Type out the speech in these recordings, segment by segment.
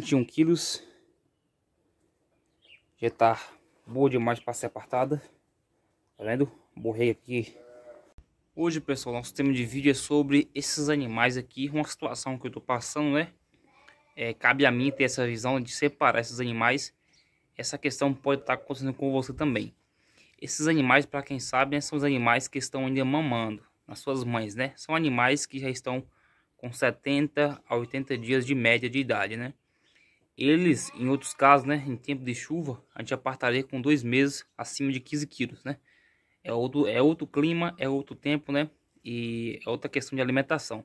21 quilos. Já tá boa demais para ser apartada. Tá vendo? Borrei aqui. Hoje, pessoal, nosso tema de vídeo é sobre esses animais aqui. Uma situação que eu tô passando, né? É, cabe a mim ter essa visão de separar esses animais. Essa questão pode estar tá acontecendo com você também. Esses animais, para quem sabe, né, são os animais que estão ainda mamando nas suas mães, né? São animais que já estão com 70 a 80 dias de média de idade, né? Eles, em outros casos, né, em tempo de chuva, a gente apartaria com dois meses acima de 15 quilos, né? É outro, é outro clima, é outro tempo, né? E é outra questão de alimentação.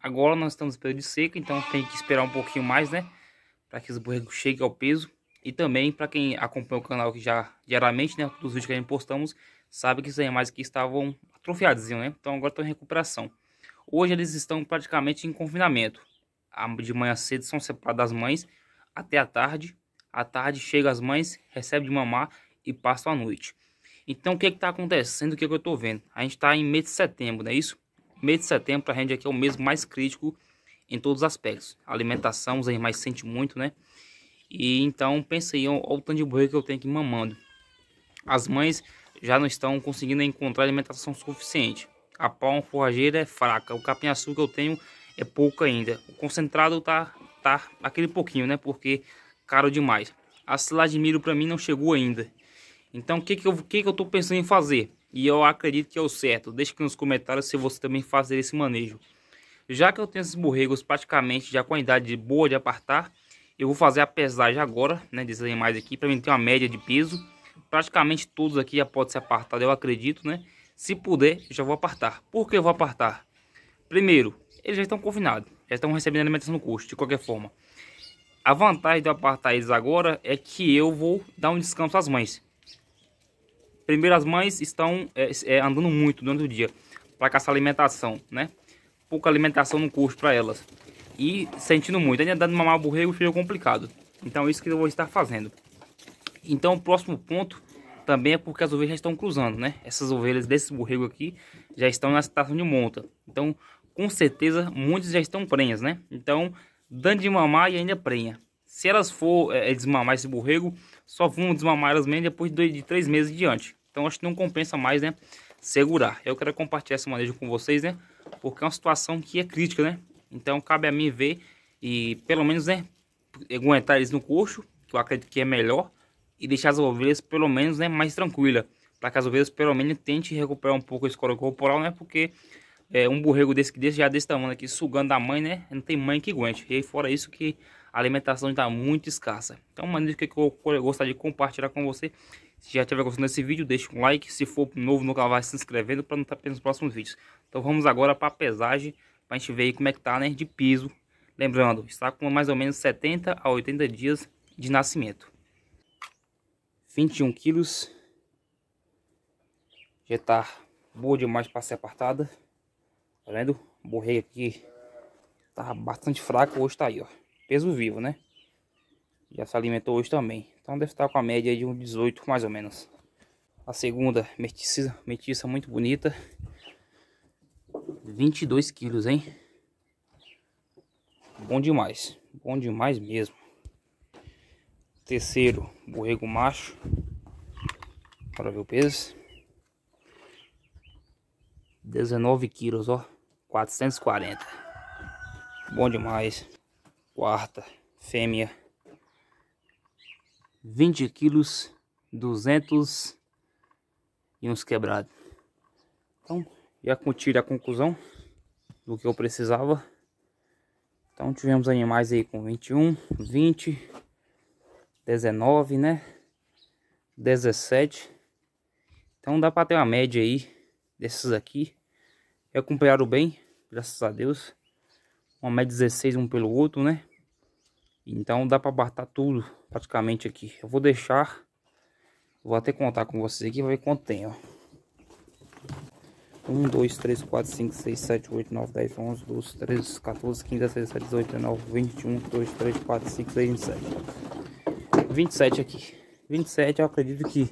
Agora nós estamos em período de seca, então tem que esperar um pouquinho mais, né? Para que os borregos cheguem ao peso. E também, para quem acompanha o canal que já diariamente, né? os vídeos que a gente postamos, sabe que os animais é aqui estavam atrofiados né? Então agora estão em recuperação. Hoje eles estão praticamente em confinamento. De manhã cedo são separados das mães até a tarde. À tarde chega as mães, recebe de mamar e passa a noite. Então o que é está acontecendo? O que, é que eu estou vendo? A gente está em mês de setembro, não é isso? Mês de setembro para a gente aqui é o mês mais crítico em todos os aspectos. alimentação, os animais sentem muito, né? E então pensei, olha o tanto de boi que eu tenho aqui mamando. As mães já não estão conseguindo encontrar alimentação suficiente. A palma forrageira é fraca, o capim-açúcar eu tenho é pouco ainda. O concentrado está matar aquele pouquinho, né? Porque caro demais. A silagem de milho para mim não chegou ainda. Então o que que eu, que que eu tô pensando em fazer? E eu acredito que é o certo. Deixa aqui nos comentários se você também fazer esse manejo. Já que eu tenho esses borregos praticamente já com a idade boa de apartar, eu vou fazer a pesagem agora, né, desses animais aqui, para mim ter uma média de peso. Praticamente todos aqui já podem ser apartados, eu acredito, né? Se puder, já vou apartar. Por que eu vou apartar? Primeiro, eles já estão confinados já estão recebendo alimentação no curso de qualquer forma. A vantagem de eu apartar eles agora é que eu vou dar um descanso às mães. Primeiro, as mães estão é, é, andando muito durante o dia para caçar alimentação, né? Pouca alimentação no curso para elas. E sentindo muito, ainda dando mamar burrego fica complicado. Então, é isso que eu vou estar fazendo. Então, o próximo ponto também é porque as ovelhas já estão cruzando, né? Essas ovelhas desse borrego aqui já estão na situação de monta. Então, com certeza muitos já estão prenhas, né? Então, dando de mamar e ainda prenha. Se elas for é, é, desmamar esse borrego, só vão desmamar elas mesmo depois de, dois, de três meses em diante. Então, acho que não compensa mais, né? Segurar. Eu quero compartilhar esse manejo com vocês, né? Porque é uma situação que é crítica, né? Então, cabe a mim ver e, pelo menos, né? Aguentar eles no coxo, que eu acredito que é melhor. E deixar as ovelhas, pelo menos, né? Mais tranquila. Para que as ovelhas, pelo menos, tente recuperar um pouco a couro corporal, né? Porque é, um borrego desse, desse já desse tamanho aqui, sugando da mãe, né? Não tem mãe que aguente. E fora isso que a alimentação está muito escassa. Então, uma dica que eu gostaria de compartilhar com você. Se já estiver gostando desse vídeo, deixa um like. Se for novo no canal, vai se inscrevendo para não estar tá perdendo os próximos vídeos. Então, vamos agora para a pesagem, para a gente ver como é que tá, né? De piso. Lembrando, está com mais ou menos 70 a 80 dias de nascimento. 21 quilos. Já está boa demais para ser apartada. Tá vendo? Borrei aqui. tá bastante fraco, hoje tá aí, ó. Peso vivo, né? Já se alimentou hoje também. Então deve estar com a média de um 18, mais ou menos. A segunda, metiça, mestiça muito bonita. 22 quilos, hein? Bom demais. Bom demais mesmo. Terceiro, borrego macho. Para ver o peso. 19 quilos, ó. 440. Bom demais. Quarta, fêmea. 20 quilos, 200 e uns quebrados. Então, já tirei a conclusão do que eu precisava. Então, tivemos animais aí com 21, 20, 19, né? 17. Então, dá para ter uma média aí desses aqui. Acompanharam bem graças a Deus. Uma média 16 um pelo outro, né? Então dá para abartar tudo praticamente aqui. Eu vou deixar, vou até contar com vocês aqui, vai ver quanto tem, ó. 1, 2, 3, 4, 5, 6, 7, 8, 9, 10, 11, 12, 13, 14, 15, 16, 17, 18, 19, 21, 2, 3, 4, 5, 6, 27. 27 aqui. 27 eu acredito que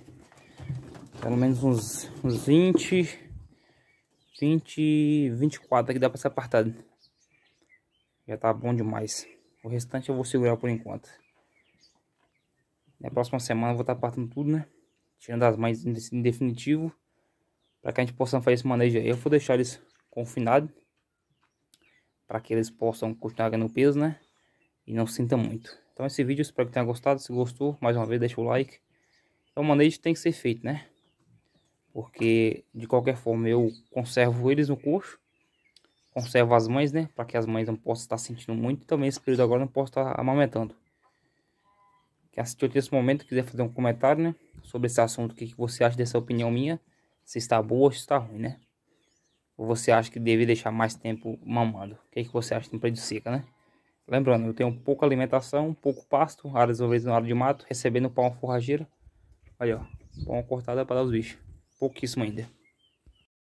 pelo menos uns, uns 20... 20, 24 aqui dá pra ser apartado. Já tá bom demais. O restante eu vou segurar por enquanto. Na próxima semana eu vou estar tá apartando tudo, né? Tirando as mães em definitivo. Pra que a gente possa fazer esse manejo aí. Eu vou deixar eles confinados. Pra que eles possam continuar ganhando peso, né? E não sinta muito. Então esse vídeo, espero que tenha gostado. Se gostou, mais uma vez, deixa o like. É um manejo que tem que ser feito, né? porque de qualquer forma eu conservo eles no curso, conservo as mães, né, para que as mães não possam estar sentindo muito, e também esse período agora não posso estar amamentando. Quem assistiu até esse momento quiser fazer um comentário, né, sobre esse assunto, o que, que você acha dessa opinião minha, se está boa ou se está ruim, né? Ou você acha que deve deixar mais tempo mamando? O que, que você acha de um prédio seca, né? Lembrando, eu tenho pouca alimentação, pouco pasto, áreas vezes na área de mato, recebendo pão forrageiro. forrageira. Aí, ó, pão cortada é para dar os bichos pouquíssimo ainda.